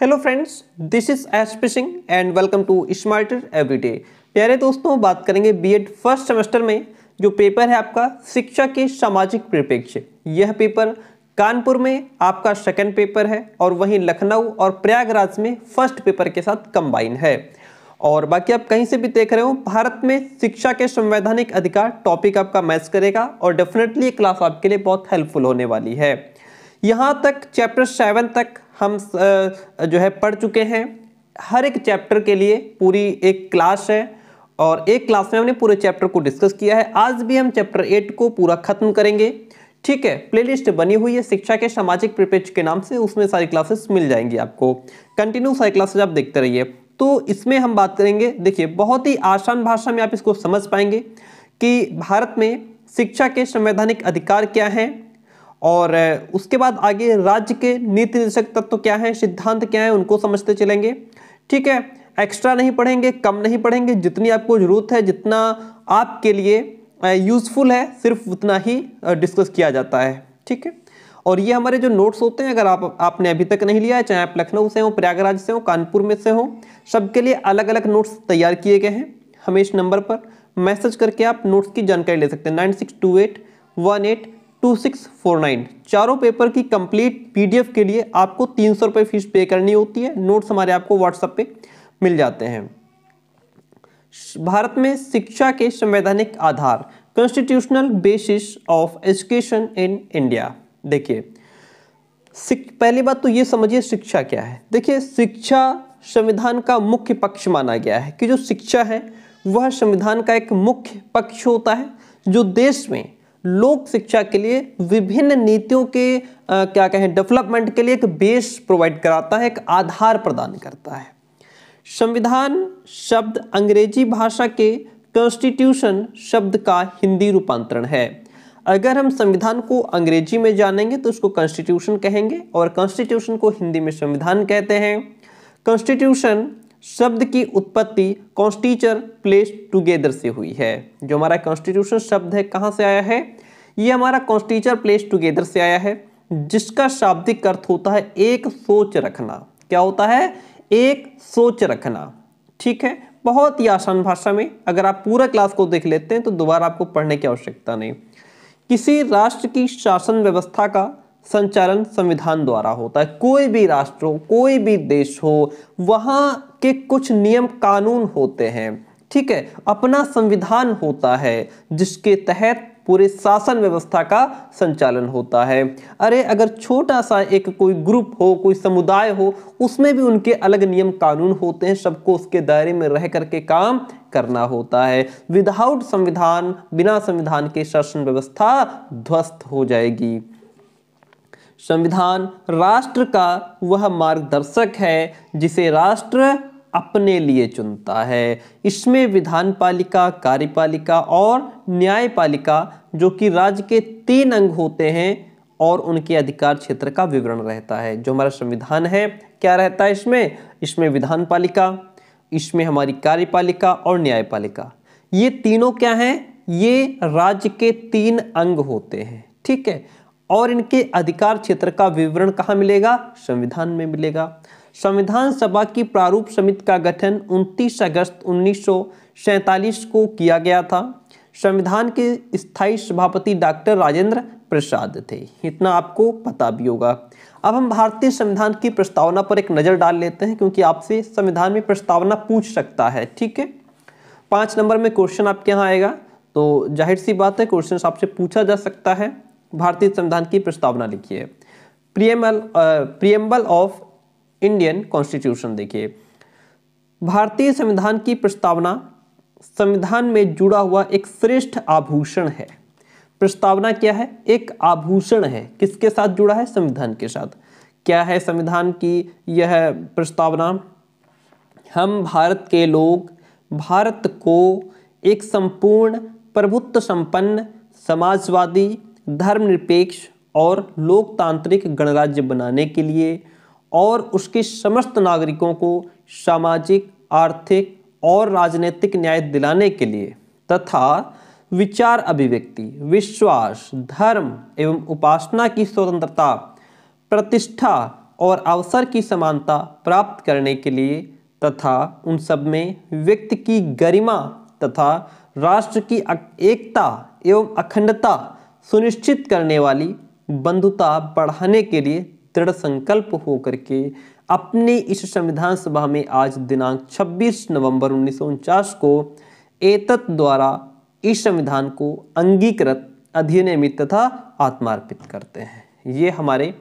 hello friends this is S fishing and welcome to smarter everyday प्यारे दोस्तों बात करेंगे बीएड फर्स्ट सेमेस्टर में जो पेपर है आपका शिक्षा के सामाजिक परिप्रेक्ष्य यह पेपर कानपुर में आपका सेकंड पेपर है और वहीं लखनऊ और प्रयागराज में फर्स्ट पेपर के साथ कंबाइन है और बाकी आप कहीं से भी देख रहे हो भारत में शिक्षा के संवैधानिक अधिकार टॉपिक आपका मैच करेगा और डेफिनेटली क्लास आपके लिए बहुत हेल्पफुल होने वाली है यहाँ तक चैप्टर सेवन तक हम जो है पढ़ चुके हैं हर एक चैप्टर के लिए पूरी एक क्लास है और एक क्लास में हमने पूरे चैप्टर को डिस्कस किया है आज भी हम चैप्टर एट को पूरा खत्म करेंगे ठीक है प्लेलिस्ट बनी हुई है शिक्षा के सामाजिक परिपेक्ष के नाम से उसमें सारी क्लासेस मिल जाएंगी आपको कंटिन्यू सारी क्लासेस आप देखते रहिए तो इसमें हम बात करेंगे देखिए बहुत ही आसान भाषा में आप इसको समझ पाएंगे कि भारत में शिक्षा के संवैधानिक अधिकार क्या हैं और उसके बाद आगे राज्य के नीति निर्देशक तत्व तो क्या है सिद्धांत क्या है उनको समझते चलेंगे ठीक है एक्स्ट्रा नहीं पढ़ेंगे कम नहीं पढ़ेंगे जितनी आपको ज़रूरत है जितना आपके लिए यूज़फुल है सिर्फ उतना ही डिस्कस किया जाता है ठीक है और ये हमारे जो नोट्स होते हैं अगर आप आपने अभी तक नहीं लिया है चाहे आप लखनऊ से हो प्रयागराज से हो कानपुर में से हो सबके लिए अलग अलग नोट्स तैयार किए गए हैं हमें इस नंबर पर मैसेज करके आप नोट्स की जानकारी ले सकते हैं nine six two eight one eight 2649 चारों पेपर की कंप्लीट पीडीएफ के लिए आपको तीन सौ रुपये फीस पे करनी होती है नोट्स हमारे आपको व्हाट्सएप पे मिल जाते हैं भारत में शिक्षा के संवैधानिक आधार constitutional basis of education in India देखिए पहली बात तो ये समझिए शिक्षा क्या है देखिए शिक्षा संविधान का मुख्य पक्ष माना गया है कि जो शिक्षा है वह संविधान का एक मुख्य पक्ष होता है जो देश में लोक शिक्षा के लिए विभिन्न नीतियों के आ, क्या कहें डेवलपमेंट के लिए एक बेस प्रोवाइड कराता है एक आधार प्रदान करता है संविधान शब्द अंग्रेजी भाषा के कॉन्स्टिट्यूशन शब्द का हिंदी रूपांतरण है अगर हम संविधान को अंग्रेजी में जानेंगे तो उसको कॉन्स्टिट्यूशन कहेंगे और कॉन्स्टिट्यूशन को हिंदी में संविधान कहते हैं कॉन्स्टिट्यूशन शब्द की उत्पत्ति कॉन्स्टिचर प्लेस टुगेदर से हुई है जो हमारा कॉन्स्टिट्यूशन शब्द है कहाँ से आया है ये हमारा कॉन्स्टिचर प्लेस टुगेदर से आया है जिसका शाब्दिक अर्थ होता है एक सोच रखना क्या होता है एक सोच रखना ठीक है बहुत ही आसान भाषा में अगर आप पूरा क्लास को देख लेते हैं तो दोबारा आपको पढ़ने की आवश्यकता नहीं किसी राष्ट्र की शासन व्यवस्था का संचालन संविधान द्वारा होता है कोई भी राष्ट्र हो कोई भी देश हो वहाँ के कुछ नियम कानून होते हैं ठीक है अपना संविधान होता है जिसके तहत पूरे शासन व्यवस्था का संचालन होता है अरे अगर छोटा सा एक कोई ग्रुप हो कोई समुदाय हो उसमें भी उनके अलग नियम कानून होते हैं सबको उसके दायरे में रह करके काम करना होता है विदाउट संविधान बिना संविधान के शासन व्यवस्था ध्वस्त हो जाएगी संविधान राष्ट्र का वह मार्गदर्शक है जिसे राष्ट्र अपने लिए चुनता है इसमें विधान पालिका कार्यपालिका और न्यायपालिका जो कि राज्य के तीन अंग होते हैं और उनके अधिकार क्षेत्र का विवरण रहता है जो हमारा संविधान है क्या रहता है इसमें इसमें विधान पालिका इसमें हमारी कार्यपालिका और न्यायपालिका ये तीनों क्या हैं ये राज्य के तीन अंग होते हैं ठीक है और इनके अधिकार क्षेत्र का विवरण कहाँ मिलेगा संविधान में मिलेगा संविधान सभा की प्रारूप समिति का गठन 29 अगस्त उन्नीस को किया गया था संविधान के स्थायी सभापति डॉक्टर राजेंद्र प्रसाद थे इतना आपको पता भी होगा अब हम भारतीय संविधान की प्रस्तावना पर एक नज़र डाल लेते हैं क्योंकि आपसे संविधान में प्रस्तावना पूछ सकता है ठीक है पाँच नंबर में क्वेश्चन आपके यहाँ आएगा तो जाहिर सी बात है क्वेश्चन आपसे पूछा जा सकता है भारतीय संविधान की प्रस्तावना लिखी है प्रियमल प्रियम्बल ऑफ इंडियन कॉन्स्टिट्यूशन देखिए भारतीय संविधान की प्रस्तावना संविधान में जुड़ा हुआ एक श्रेष्ठ आभूषण है प्रस्तावना क्या है एक आभूषण है किसके साथ जुड़ा है संविधान के साथ क्या है संविधान की यह प्रस्तावना हम भारत के लोग भारत को एक संपूर्ण प्रभुत्व संपन्न समाजवादी धर्मनिरपेक्ष और लोकतांत्रिक गणराज्य बनाने के लिए और उसके समस्त नागरिकों को सामाजिक आर्थिक और राजनीतिक न्याय दिलाने के लिए तथा विचार अभिव्यक्ति विश्वास धर्म एवं उपासना की स्वतंत्रता प्रतिष्ठा और अवसर की समानता प्राप्त करने के लिए तथा उन सब में व्यक्ति की गरिमा तथा राष्ट्र की एकता एवं अखंडता सुनिश्चित करने वाली बंधुता बढ़ाने के लिए दृढ़ संकल्प होकर के अपने इस संविधान सभा में आज दिनांक 26 नवंबर उन्नीस को एतत द्वारा इस संविधान को अंगीकृत अधिनियमित तथा आत्मार्पित करते हैं ये हमारे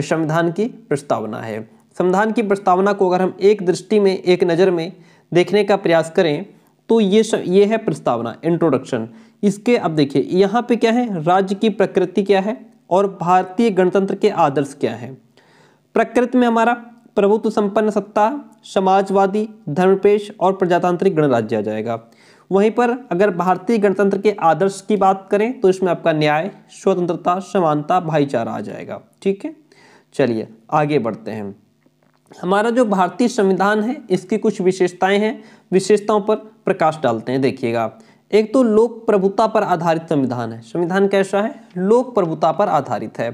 संविधान की प्रस्तावना है संविधान की प्रस्तावना को अगर हम एक दृष्टि में एक नज़र में देखने का प्रयास करें तो ये ये है प्रस्तावना इंट्रोडक्शन इसके अब देखिए यहाँ पे क्या है राज्य की प्रकृति क्या है और भारतीय गणतंत्र के आदर्श क्या है प्रकृति में हमारा प्रभुत्व संपन्न सत्ता समाजवादी धर्मपेश और प्रजातांत्रिक गणराज्य आ जाएगा वहीं पर अगर भारतीय गणतंत्र के आदर्श की बात करें तो इसमें आपका न्याय स्वतंत्रता समानता भाईचारा आ जाएगा ठीक है चलिए आगे बढ़ते हैं हमारा जो भारतीय संविधान है इसकी कुछ विशेषताएं हैं विशेषताओं पर प्रकाश डालते हैं देखिएगा एक तो लोक प्रभुता पर आधारित संविधान है संविधान कैसा है लोक प्रभुता पर आधारित है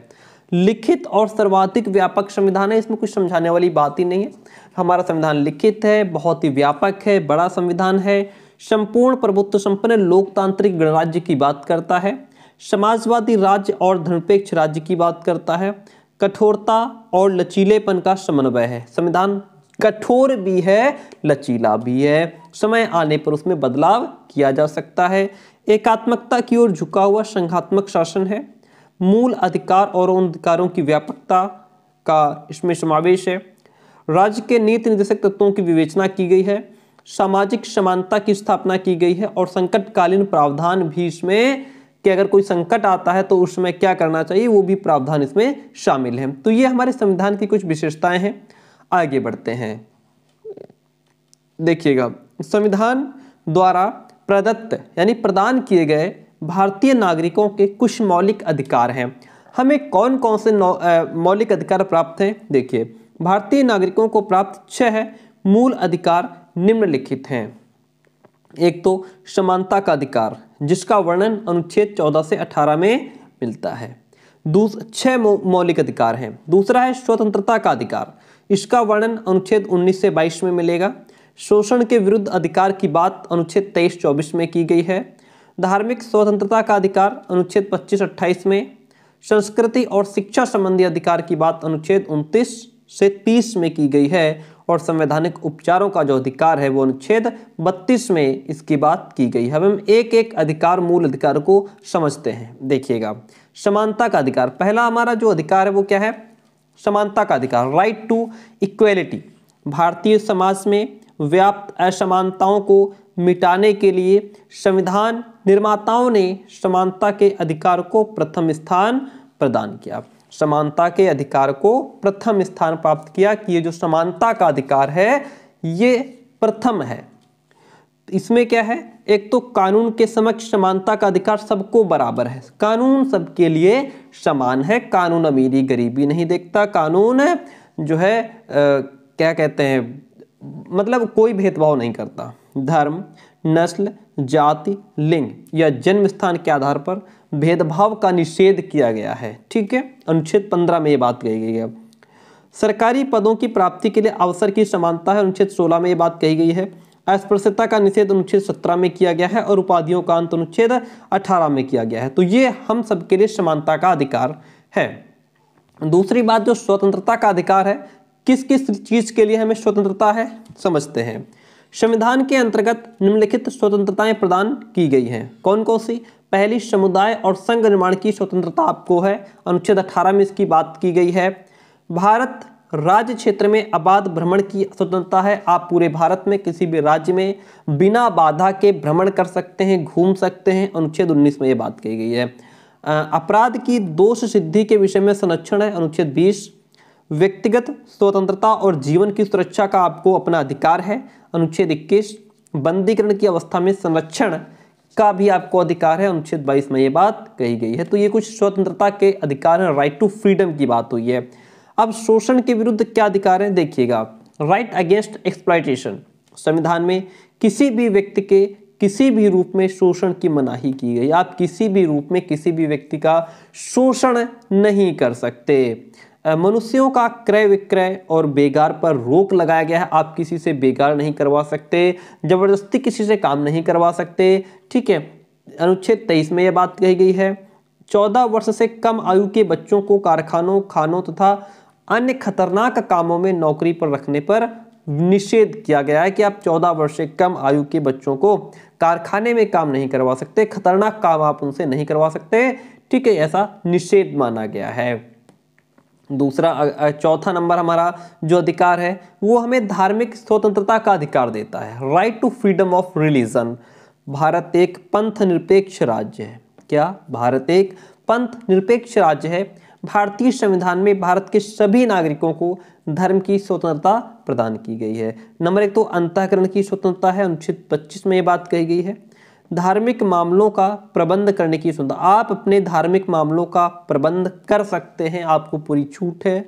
लिखित और सर्वाधिक व्यापक संविधान है इसमें कुछ समझाने वाली बात ही नहीं है हमारा संविधान लिखित है बहुत ही व्यापक है बड़ा संविधान है संपूर्ण प्रभुत्व संपन्न लोकतांत्रिक गणराज्य की बात करता है समाजवादी राज्य और धर्मपेक्ष राज्य की बात करता है कठोरता और लचीलेपन का समन्वय है संविधान कठोर भी है लचीला भी है समय आने पर उसमें बदलाव किया जा सकता है एकात्मकता की ओर झुका हुआ संघात्मक शासन है मूल अधिकार और उन अधिकारों की व्यापकता का इसमें समावेश है राज्य के नीति निर्देशक तत्वों की विवेचना की गई है सामाजिक समानता की स्थापना की गई है और संकटकालीन प्रावधान भी इसमें कि अगर कोई संकट आता है तो उसमें क्या करना चाहिए वो भी प्रावधान इसमें शामिल है तो ये हमारे संविधान की कुछ विशेषताएं हैं आगे बढ़ते हैं देखिएगा संविधान द्वारा प्रदत्त यानी प्रदान किए गए भारतीय नागरिकों के कुछ मौलिक अधिकार हैं हमें कौन कौन से मौलिक अधिकार प्राप्त हैं देखिए भारतीय नागरिकों को प्राप्त छह मूल अधिकार निम्नलिखित हैं एक तो समानता का अधिकार जिसका वर्णन अनुच्छेद 14 से 18 में मिलता है दूस छह मौलिक अधिकार हैं दूसरा है स्वतंत्रता का अधिकार इसका वर्णन अनुच्छेद 19 से 22 में मिलेगा शोषण के विरुद्ध अधिकार की बात अनुच्छेद 23-24 में की गई है धार्मिक स्वतंत्रता का अधिकार अनुच्छेद 25-28 में संस्कृति और शिक्षा संबंधी अधिकार की बात अनुच्छेद 29 से 30 में की गई है और संवैधानिक उपचारों का जो अधिकार है वो अनुच्छेद 32 में इसकी बात की गई है अब हम एक एक अधिकार मूल अधिकार को समझते हैं देखिएगा समानता का अधिकार पहला हमारा जो अधिकार है वो क्या है समानता का अधिकार राइट टू इक्वेलिटी भारतीय समाज में व्याप्त असमानताओं को मिटाने के लिए संविधान निर्माताओं ने समानता के अधिकार को प्रथम स्थान प्रदान किया समानता के अधिकार को प्रथम स्थान प्राप्त किया कि ये जो समानता का अधिकार है ये प्रथम है इसमें क्या है एक तो कानून के समक्ष समानता का अधिकार सबको बराबर है कानून सबके लिए समान है कानून अमीरी गरीबी नहीं देखता कानून जो है आ, क्या कहते हैं मतलब कोई भेदभाव नहीं करता धर्म नस्ल जाति लिंग या जन्म स्थान के आधार पर भेदभाव का निषेध किया गया है ठीक है अनुच्छेद पंद्रह में ये बात कही गई है सरकारी पदों की प्राप्ति के लिए अवसर की समानता है अनुच्छेद सोलह में ये बात कही गई है अस्पृश्यता का निषेध अनुच्छेद सत्रह में किया गया है और उपाधियों का अंत अनुच्छेद अठारह में किया गया है तो ये हम सबके लिए समानता का अधिकार है दूसरी बात जो स्वतंत्रता का अधिकार है किस किस चीज़ के लिए हमें स्वतंत्रता है समझते हैं संविधान के अंतर्गत निम्नलिखित स्वतंत्रताएं प्रदान की गई हैं कौन कौन सी पहली समुदाय और संघ निर्माण की स्वतंत्रता आपको है अनुच्छेद 18 में इसकी बात की गई है भारत राज्य क्षेत्र में अबाध भ्रमण की स्वतंत्रता है आप पूरे भारत में किसी भी राज्य में बिना बाधा के भ्रमण कर सकते हैं घूम सकते हैं अनुच्छेद 19 में ये बात कही गई है अपराध की दोष सिद्धि के विषय में संरक्षण है अनुच्छेद 20 व्यक्तिगत स्वतंत्रता और जीवन की सुरक्षा का आपको अपना अधिकार है अनुच्छेद इक्कीस बंदीकरण की अवस्था में संरक्षण का भी आपको अधिकार है अनुच्छेद बाईस में ये बात कही गई है तो ये कुछ स्वतंत्रता के अधिकार हैं राइट टू फ्रीडम की बात हुई है अब शोषण के विरुद्ध क्या अधिकार है देखिएगा राइट अगेंस्ट एक्सप्लाइटेशन संविधान में किसी भी व्यक्ति के किसी भी रूप में शोषण की मनाही की गई आप किसी भी रूप में किसी भी व्यक्ति का शोषण नहीं कर सकते मनुष्यों का क्रय विक्रय और बेगार पर रोक लगाया गया है आप किसी से बेगार नहीं करवा सकते जबरदस्ती किसी से काम नहीं करवा सकते ठीक है अनुच्छेद तेईस में यह बात कही गई है चौदह वर्ष से कम आयु के बच्चों को कारखानों खानों तथा अन्य खतरनाक कामों में नौकरी पर रखने पर निषेध किया गया है कि आप 14 वर्ष से कम आयु के बच्चों को कारखाने में काम नहीं करवा सकते खतरनाक काम आप उनसे नहीं करवा सकते ठीक है ऐसा निषेध माना गया है दूसरा चौथा नंबर हमारा जो अधिकार है वो हमें धार्मिक स्वतंत्रता का अधिकार देता है right to freedom of religion भारत एक पंथ निरपेक्ष राज्य है क्या भारत एक पंथ निरपेक्ष राज्य है भारतीय संविधान में भारत के सभी नागरिकों को धर्म की स्वतंत्रता प्रदान की गई है नंबर एक तो अंतःकरण की स्वतंत्रता है अनुच्छेद पच्चीस में ये बात कही गई है धार्मिक मामलों का प्रबंध करने की स्वतंत्रता आप अपने धार्मिक मामलों का प्रबंध कर सकते हैं आपको पूरी छूट है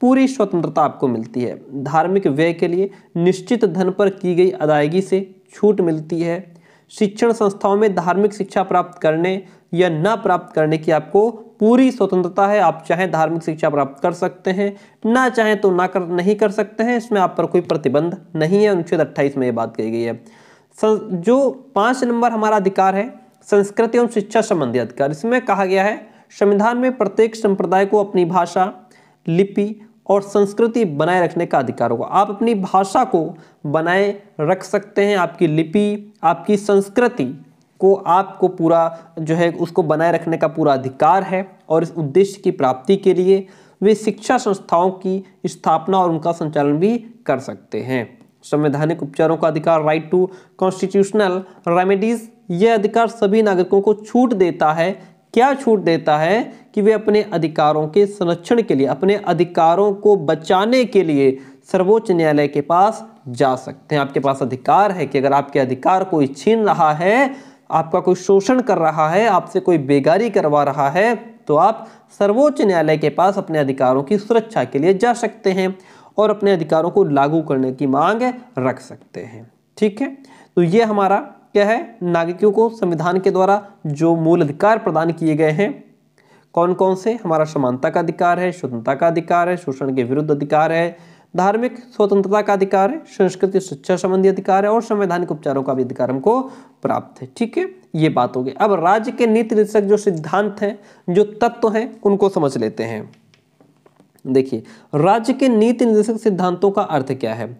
पूरी स्वतंत्रता आपको मिलती है धार्मिक व्यय के लिए निश्चित धन पर की गई अदायगी से छूट मिलती है शिक्षण संस्थाओं में धार्मिक शिक्षा प्राप्त करने या न प्राप्त करने की आपको पूरी स्वतंत्रता है आप चाहें धार्मिक शिक्षा प्राप्त कर सकते हैं ना चाहें तो ना कर नहीं कर सकते हैं इसमें आप पर कोई प्रतिबंध नहीं है अनुच्छेद अट्ठाईस में ये बात कही गई है जो पाँच नंबर हमारा अधिकार है संस्कृति एवं शिक्षा संबंधी अधिकार इसमें कहा गया है संविधान में प्रत्येक संप्रदाय को अपनी भाषा लिपि और संस्कृति बनाए रखने का अधिकार होगा आप अपनी भाषा को बनाए रख सकते हैं आपकी लिपि आपकी संस्कृति को आपको पूरा जो है उसको बनाए रखने का पूरा अधिकार है और इस उद्देश्य की प्राप्ति के लिए वे शिक्षा संस्थाओं की स्थापना और उनका संचालन भी कर सकते हैं संवैधानिक उपचारों का अधिकार राइट टू कॉन्स्टिट्यूशनल रेमेडीज यह अधिकार सभी नागरिकों को छूट देता है क्या छूट देता है कि वे अपने अधिकारों के संरक्षण के लिए अपने अधिकारों को बचाने के लिए सर्वोच्च न्यायालय के पास जा सकते हैं आपके पास अधिकार है कि अगर आपके अधिकार कोई छीन रहा है आपका कोई शोषण कर रहा है आपसे कोई बेगारी करवा रहा है तो आप सर्वोच्च न्यायालय के पास अपने अधिकारों की सुरक्षा के लिए जा सकते हैं और अपने अधिकारों को लागू करने की मांग रख सकते हैं ठीक है तो ये हमारा क्या है नागरिकों को संविधान के द्वारा जो मूल अधिकार प्रदान किए गए हैं कौन कौन से हमारा समानता का अधिकार है स्वतंत्रता का अधिकार है शोषण के विरुद्ध अधिकार है धार्मिक स्वतंत्रता का अधिकार है संस्कृति शिक्षा संबंधी अधिकार है और संवैधानिक उपचारों का भी अधिकार हमको प्राप्त है ठीक है ये बात हो गई अब राज्य के नीति निर्देशक जो सिद्धांत है जो तत्व है उनको समझ लेते हैं देखिए राज्य के नीति निर्देशक सिद्धांतों का अर्थ क्या है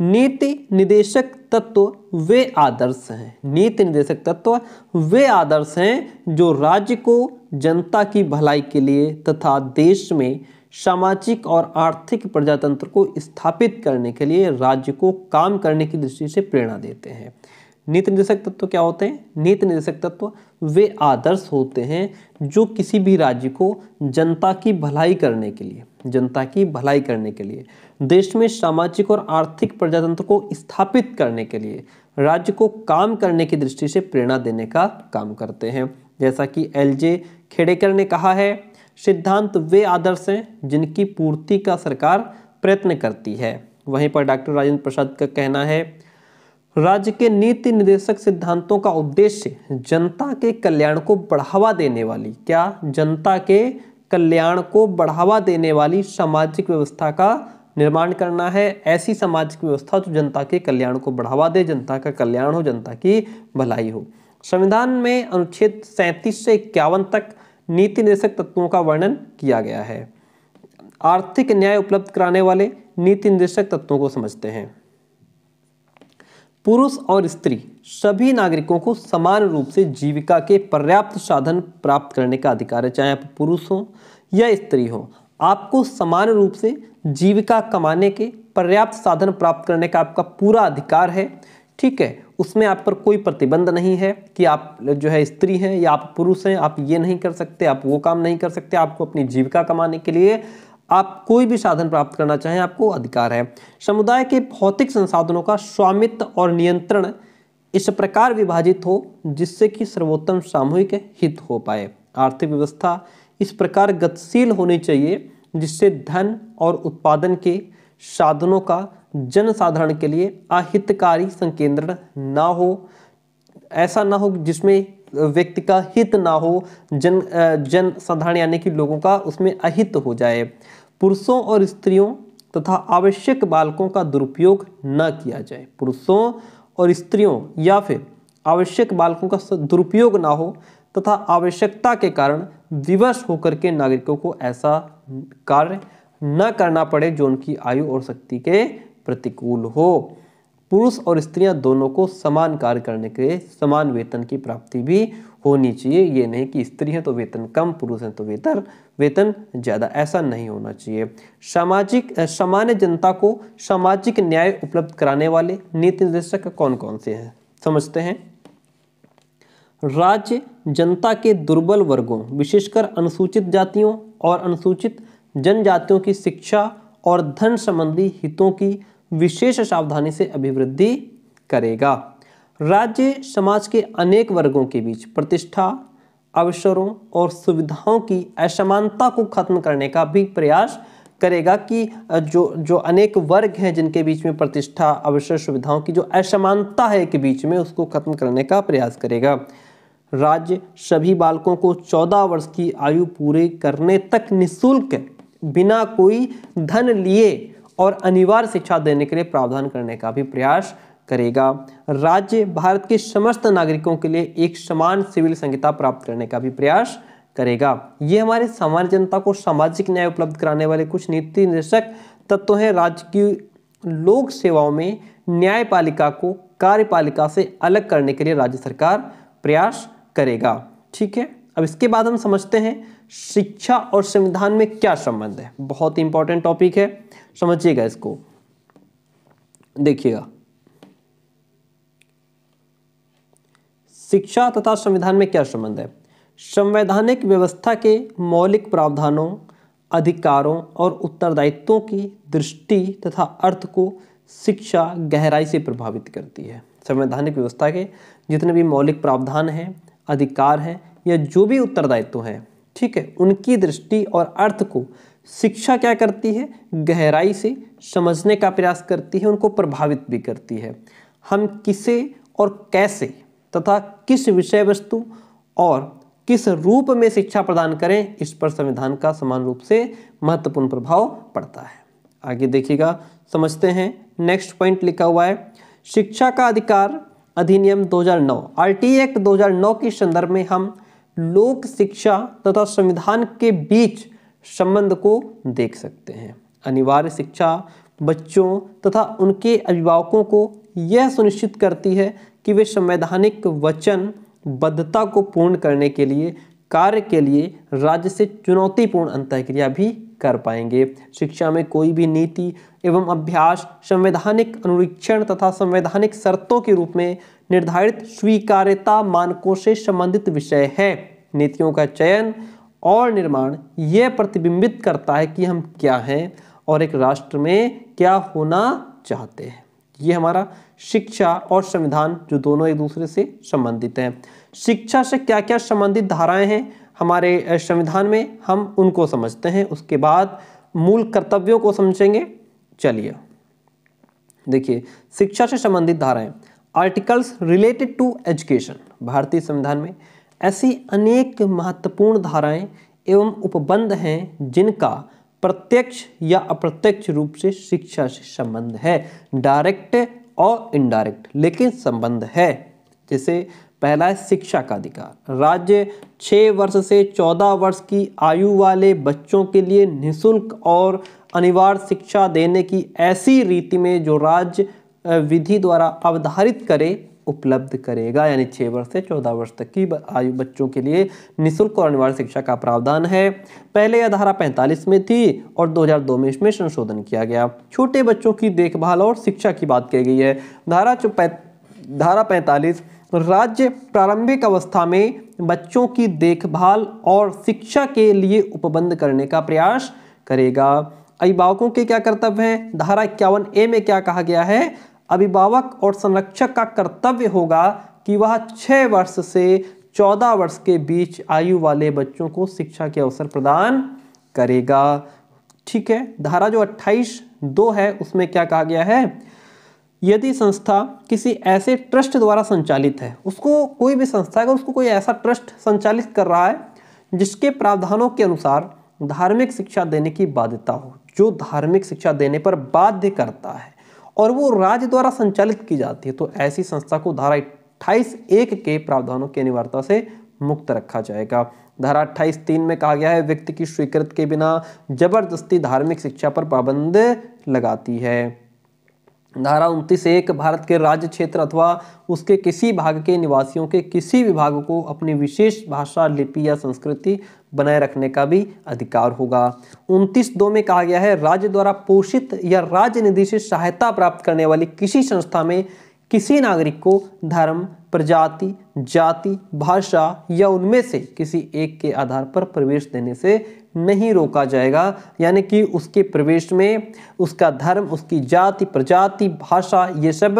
नीति निदेशक तत्व वे आदर्श हैं नीति निदेशक तत्व वे आदर्श हैं जो राज्य को जनता की भलाई के लिए तथा देश में सामाजिक और आर्थिक प्रजातंत्र को स्थापित करने के लिए राज्य को काम करने की दृष्टि से प्रेरणा देते हैं नीति निदेशक तत्व क्या होते हैं नीति निदेशक तत्व वे आदर्श होते हैं जो किसी भी राज्य को जनता की भलाई करने के लिए जनता की भलाई करने के लिए देश में सामाजिक और आर्थिक प्रजातंत्र को स्थापित करने के लिए राज्य को काम करने की दृष्टि से प्रेरणा देने का काम करते हैं जैसा कि एल जे खेड़ेकर ने कहा है सिद्धांत वे आदर्श हैं जिनकी पूर्ति का सरकार प्रयत्न करती है वहीं पर डॉक्टर राजेंद्र प्रसाद का कहना है राज्य के नीति निर्देशक सिद्धांतों का उद्देश्य जनता के कल्याण को बढ़ावा देने वाली क्या जनता के कल्याण को बढ़ावा देने वाली सामाजिक व्यवस्था का निर्माण करना है ऐसी सामाजिक व्यवस्था जो जनता के कल्याण को बढ़ावा दे जनता का कल्याण हो जनता की भलाई हो संविधान में अनुच्छेद सैंतीस से इक्यावन तक नीति निर्देशक तत्वों का वर्णन किया गया है आर्थिक न्याय उपलब्ध कराने वाले नीति निर्देशक तत्वों को समझते हैं पुरुष और स्त्री सभी नागरिकों को समान रूप से जीविका के पर्याप्त साधन प्राप्त करने का अधिकार है चाहे आप पुरुष हो या स्त्री हो आपको समान रूप से जीविका कमाने के पर्याप्त साधन प्राप्त करने का आपका पूरा अधिकार है ठीक है उसमें आप पर कोई प्रतिबंध नहीं है कि आप जो है स्त्री हैं या आप पुरुष हैं आप ये नहीं कर सकते आप वो काम नहीं कर सकते आपको अपनी जीविका कमाने के लिए आप कोई भी साधन प्राप्त करना चाहें आपको अधिकार है समुदाय के भौतिक संसाधनों का स्वामित्व और नियंत्रण इस प्रकार विभाजित हो जिससे कि सर्वोत्तम सामूहिक हित हो पाए आर्थिक व्यवस्था इस प्रकार गतिशील होनी चाहिए जिससे धन और उत्पादन के साधनों का जनसाधारण के लिए अहितकारी संकेंद्रण ना हो ऐसा ना हो जिसमें व्यक्ति का हित ना हो जन जन साधारण यानी कि लोगों का उसमें अहित हो जाए पुरुषों और स्त्रियों तथा आवश्यक बालकों का दुरुपयोग न किया जाए पुरुषों और स्त्रियों या फिर आवश्यक बालकों का दुरुपयोग ना हो तथा आवश्यकता के कारण विवश होकर के नागरिकों को ऐसा कार्य न करना पड़े जो उनकी आयु और शक्ति के प्रतिकूल हो पुरुष और स्त्रियां दोनों को समान कार्य करने के समान वेतन की प्राप्ति भी होनी चाहिए ये नहीं कि स्त्री हैं तो वेतन कम पुरुष हैं तो वेतन वेतन ज़्यादा ऐसा नहीं होना चाहिए सामाजिक सामान्य जनता को सामाजिक न्याय उपलब्ध कराने वाले नीति निर्देशक कौन कौन से हैं समझते हैं राज्य जनता के दुर्बल वर्गों विशेषकर अनुसूचित जातियों और अनुसूचित जनजातियों की शिक्षा और धन संबंधी हितों की विशेष सावधानी से अभिवृद्धि करेगा राज्य समाज के अनेक वर्गों के बीच प्रतिष्ठा अवसरों और सुविधाओं की असमानता को खत्म करने का भी प्रयास करेगा कि जो जो अनेक वर्ग हैं जिनके बीच में प्रतिष्ठा अवसर सुविधाओं की जो असमानता है के बीच में उसको खत्म करने का प्रयास करेगा राज्य सभी बालकों को 14 वर्ष की आयु पूरे करने तक निःशुल्क बिना कोई धन लिए और अनिवार्य शिक्षा देने के लिए प्रावधान करने का भी प्रयास करेगा राज्य भारत के समस्त नागरिकों के लिए एक समान सिविल संहिता प्राप्त करने का भी प्रयास करेगा ये हमारे सामान्य जनता को सामाजिक न्याय उपलब्ध कराने वाले कुछ नीति निर्देशक तत्व हैं राज्य की लोक सेवाओं में न्यायपालिका को कार्यपालिका से अलग करने के लिए राज्य सरकार प्रयास करेगा ठीक है अब इसके बाद हम समझते हैं शिक्षा और संविधान में क्या संबंध है बहुत इंपॉर्टेंट टॉपिक है समझिएगा इसको देखिएगा शिक्षा तथा संविधान में क्या संबंध है संवैधानिक व्यवस्था के मौलिक प्रावधानों अधिकारों और उत्तरदायित्वों की दृष्टि तथा अर्थ को शिक्षा गहराई से प्रभावित करती है संवैधानिक व्यवस्था के जितने भी मौलिक प्रावधान हैं अधिकार हैं या जो भी उत्तरदायित्व है ठीक है उनकी दृष्टि और अर्थ को शिक्षा क्या करती है गहराई से समझने का प्रयास करती है उनको प्रभावित भी करती है हम किसे और कैसे तथा किस विषय वस्तु और किस रूप में शिक्षा प्रदान करें इस पर संविधान का समान रूप से महत्वपूर्ण प्रभाव पड़ता है आगे देखिएगा समझते हैं नेक्स्ट पॉइंट लिखा हुआ है शिक्षा का अधिकार अधिनियम 2009 टी एक्ट 2009 के संदर्भ में हम लोक शिक्षा तथा संविधान के बीच संबंध को देख सकते हैं अनिवार्य शिक्षा बच्चों तथा उनके अभिभावकों को यह सुनिश्चित करती है कि वे संवैधानिक वचन बद्धता को पूर्ण करने के लिए कार्य के लिए राज्य से चुनौतीपूर्ण अंतक्रिया भी कर पाएंगे शिक्षा में कोई भी नीति एवं अभ्यास संवैधानिक अनुरीक्षण तथा संवैधानिक शर्तों के रूप में निर्धारित स्वीकार्यता मानकों से संबंधित विषय है नीतियों का चयन और निर्माण यह प्रतिबिंबित करता है कि हम क्या हैं और एक राष्ट्र में क्या होना चाहते हैं ये हमारा शिक्षा और संविधान जो दोनों एक दूसरे से संबंधित हैं शिक्षा से क्या क्या संबंधित धाराएं हैं हमारे संविधान में हम उनको समझते हैं उसके बाद मूल कर्तव्यों को समझेंगे चलिए देखिए शिक्षा से संबंधित धाराएं आर्टिकल्स रिलेटेड टू एजुकेशन भारतीय संविधान में ऐसी अनेक महत्वपूर्ण धाराएं एवं उपबंध हैं जिनका प्रत्यक्ष या अप्रत्यक्ष रूप से शिक्षा से संबंध है डायरेक्ट और इनडायरेक्ट लेकिन संबंध है जैसे पहला है शिक्षा का अधिकार राज्य छः वर्ष से चौदह वर्ष की आयु वाले बच्चों के लिए निःशुल्क और अनिवार्य शिक्षा देने की ऐसी रीति में जो राज्य विधि द्वारा अवधारित करे उपलब्ध करेगा यानी छः वर्ष से चौदह वर्ष तक की आयु बच्चों के लिए निशुल्क और अनिवार्य शिक्षा का प्रावधान है पहले यह धारा 45 में थी और 2002 में इसमें संशोधन किया गया छोटे बच्चों की देखभाल और शिक्षा की बात की गई है धारा जो धारा 45 राज्य प्रारंभिक अवस्था में बच्चों की देखभाल और शिक्षा के लिए उपबंध करने का प्रयास करेगा अभिभावकों के क्या कर्तव्य हैं धारा इक्यावन ए में क्या कहा गया है अभिभावक और संरक्षक का कर्तव्य होगा कि वह छः वर्ष से चौदह वर्ष के बीच आयु वाले बच्चों को शिक्षा के अवसर प्रदान करेगा ठीक है धारा जो अट्ठाईस दो है उसमें क्या कहा गया है यदि संस्था किसी ऐसे ट्रस्ट द्वारा संचालित है उसको कोई भी संस्था है उसको कोई ऐसा ट्रस्ट संचालित कर रहा है जिसके प्रावधानों के अनुसार धार्मिक शिक्षा देने की बाध्यता हो जो धार्मिक शिक्षा देने पर बाध्य करता है और वो राज्य द्वारा संचालित की जाती है तो ऐसी संस्था को धारा अट्ठाईस एक के प्रावधानों की अनिवार्यता से मुक्त रखा जाएगा धारा अट्ठाईस तीन में कहा गया है व्यक्ति की स्वीकृत के बिना जबरदस्ती धार्मिक शिक्षा पर पाबंद लगाती है धारा उनतीस एक भारत के राज्य क्षेत्र अथवा उसके किसी भाग के निवासियों के किसी विभाग को अपनी विशेष भाषा लिपि या संस्कृति बनाए रखने का भी अधिकार होगा उनतीस दो में कहा गया है राज्य द्वारा पोषित या राज्य निधि से सहायता प्राप्त करने वाली किसी संस्था में किसी नागरिक को धर्म प्रजाति जाति भाषा या उनमें से किसी एक के आधार पर प्रवेश देने से नहीं रोका जाएगा यानी कि उसके प्रवेश में उसका धर्म उसकी जाति प्रजाति भाषा ये सब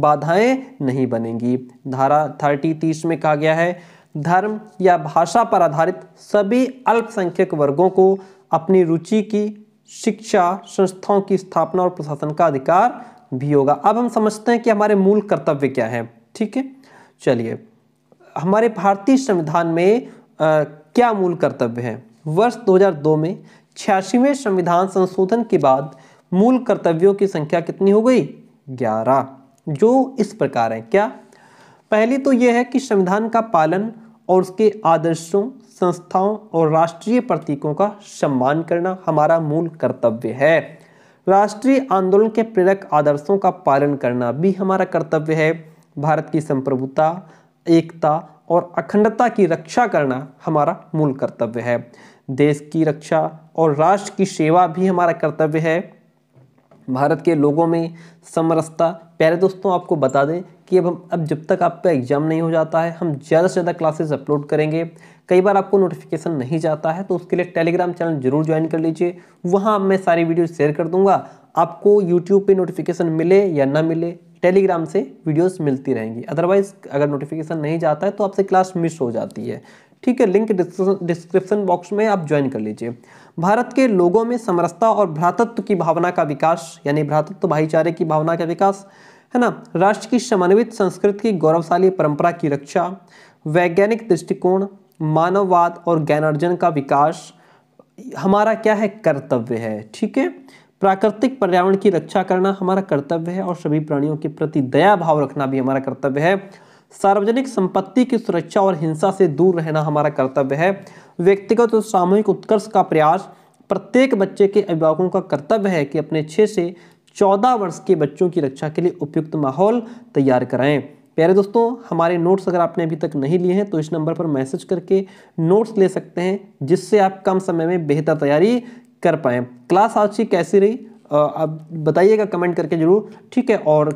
बाधाएं नहीं बनेंगी धारा थर्टी तीस में कहा गया है धर्म या भाषा पर आधारित सभी अल्पसंख्यक वर्गों को अपनी रुचि की शिक्षा संस्थाओं की स्थापना और प्रशासन का अधिकार भी होगा अब हम समझते हैं कि हमारे मूल कर्तव्य क्या है ठीक है चलिए हमारे भारतीय संविधान में आ, क्या मूल कर्तव्य है वर्ष 2002 में छियासीवें संविधान संशोधन के बाद मूल कर्तव्यों की संख्या कितनी हो गई ग्यारह जो इस प्रकार है क्या पहली तो यह है कि संविधान का पालन और उसके आदर्शों संस्थाओं और राष्ट्रीय प्रतीकों का सम्मान करना हमारा मूल कर्तव्य है राष्ट्रीय आंदोलन के प्रेरक आदर्शों का पालन करना भी हमारा कर्तव्य है भारत की संप्रभुता एकता और अखंडता की रक्षा करना हमारा मूल कर्तव्य है देश की रक्षा और राष्ट्र की सेवा भी हमारा कर्तव्य है भारत के लोगों में समरसता प्यारे दोस्तों आपको बता दें कि अब हम अब जब तक आपका एग्ज़ाम नहीं हो जाता है हम ज़्यादा से ज़्यादा क्लासेस अपलोड करेंगे कई बार आपको नोटिफिकेशन नहीं जाता है तो उसके लिए टेलीग्राम चैनल जरूर ज्वाइन कर लीजिए वहाँ मैं सारी वीडियो शेयर कर दूँगा आपको यूट्यूब पे नोटिफिकेशन मिले या ना मिले टेलीग्राम से वीडियोस मिलती रहेंगी अदरवाइज अगर नोटिफिकेशन नहीं जाता है तो आपसे क्लास मिस हो जाती है ठीक है लिंक डिस्क्रिप्शन बॉक्स में आप ज्वाइन कर लीजिए भारत के लोगों में समरसता और भ्रातत्व की भावना का विकास यानी भ्रातत्व भाईचारे की भावना का विकास है ना राष्ट्र की समन्वित संस्कृति की गौरवशाली परंपरा की रक्षा वैज्ञानिक दृष्टिकोण मानववाद और ज्ञानार्जन का विकास हमारा क्या है कर्तव्य है ठीक है प्राकृतिक पर्यावरण की रक्षा करना हमारा कर्तव्य है और सभी प्राणियों के प्रति दया भाव रखना भी हमारा कर्तव्य है सार्वजनिक संपत्ति की सुरक्षा और हिंसा से दूर रहना हमारा कर्तव्य है व्यक्तिगत और सामूहिक उत्कर्ष का प्रयास प्रत्येक बच्चे के अभिभावकों का कर्तव्य है कि अपने छः से चौदह वर्ष के बच्चों की रक्षा के लिए उपयुक्त माहौल तैयार कराएं प्यारे दोस्तों हमारे नोट्स अगर आपने अभी तक नहीं लिए हैं तो इस नंबर पर मैसेज करके नोट्स ले सकते हैं जिससे आप कम समय में बेहतर तैयारी कर पाएँ क्लास आज की कैसी रही आप बताइएगा कमेंट करके ज़रूर ठीक है और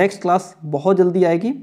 नेक्स्ट क्लास बहुत जल्दी आएगी